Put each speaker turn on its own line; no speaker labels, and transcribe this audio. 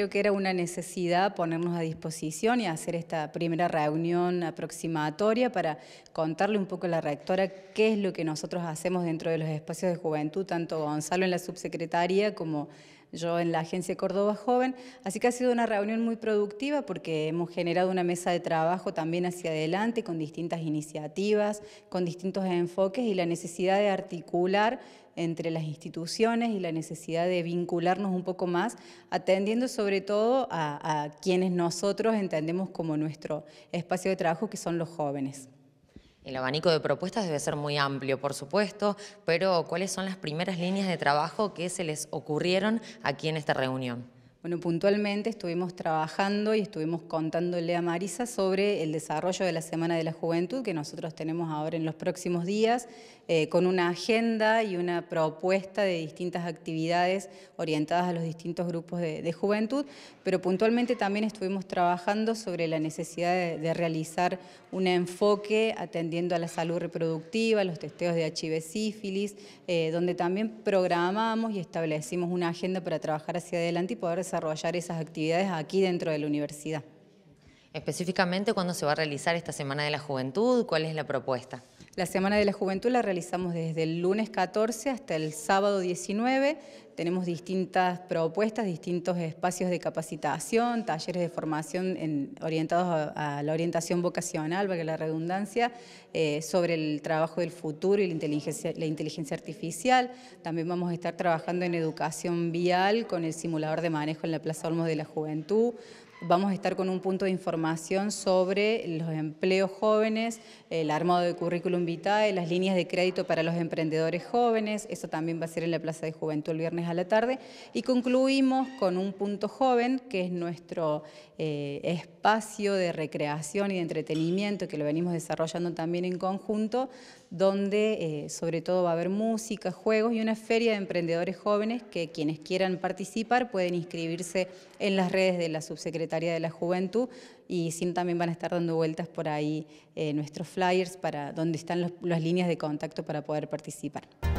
Creo que era una necesidad ponernos a disposición y hacer esta primera reunión aproximatoria para contarle un poco a la rectora qué es lo que nosotros hacemos dentro de los espacios de juventud, tanto Gonzalo en la subsecretaría como yo en la Agencia Córdoba Joven. Así que ha sido una reunión muy productiva porque hemos generado una mesa de trabajo también hacia adelante con distintas iniciativas, con distintos enfoques y la necesidad de articular entre las instituciones y la necesidad de vincularnos un poco más, atendiendo sobre todo a, a quienes nosotros entendemos como nuestro espacio de trabajo, que son los
jóvenes. El abanico de propuestas debe ser muy amplio, por supuesto, pero ¿cuáles son las primeras líneas de trabajo que se les ocurrieron aquí en esta reunión? Bueno, puntualmente
estuvimos trabajando y estuvimos contándole a Marisa sobre el desarrollo de la Semana de la Juventud que nosotros tenemos ahora en los próximos días, eh, con una agenda y una propuesta de distintas actividades orientadas a los distintos grupos de, juventud, pero puntualmente también estuvimos trabajando sobre la necesidad de, realizar un enfoque atendiendo a la salud reproductiva, los testeos de HIV sífilis, eh, donde también programamos y establecimos una agenda para trabajar hacia adelante y poder desarrollar esas actividades aquí dentro de la universidad. Específicamente, ¿cuándo se va a realizar esta Semana de la Juventud? ¿Cuál es la propuesta? La Semana de la Juventud la realizamos desde el lunes 14 hasta el sábado 19. Tenemos distintas propuestas, distintos espacios de capacitación, talleres de formación en, orientados a, la orientación vocacional, que la redundancia, eh, sobre el trabajo del futuro y la inteligencia, la inteligencia artificial. También vamos a estar trabajando en educación vial con el simulador de manejo en la Plaza Olmos de la Juventud. Vamos a estar con un punto de información sobre los empleos jóvenes, el armado de currículum vitae, las líneas de crédito para los emprendedores jóvenes, eso también va a ser en la Plaza de Juventud el viernes a la tarde. Y concluimos con un punto joven, que es nuestro eh, espacio de recreación y de entretenimiento, que lo venimos desarrollando también en conjunto, donde eh, sobre todo va a haber música, juegos y una feria de emprendedores jóvenes que quienes quieran participar pueden inscribirse en las redes de la subsecretaría de la Juventud y sin también van a estar dando vueltas por ahí eh, nuestros flyers para donde están las líneas de contacto para poder participar.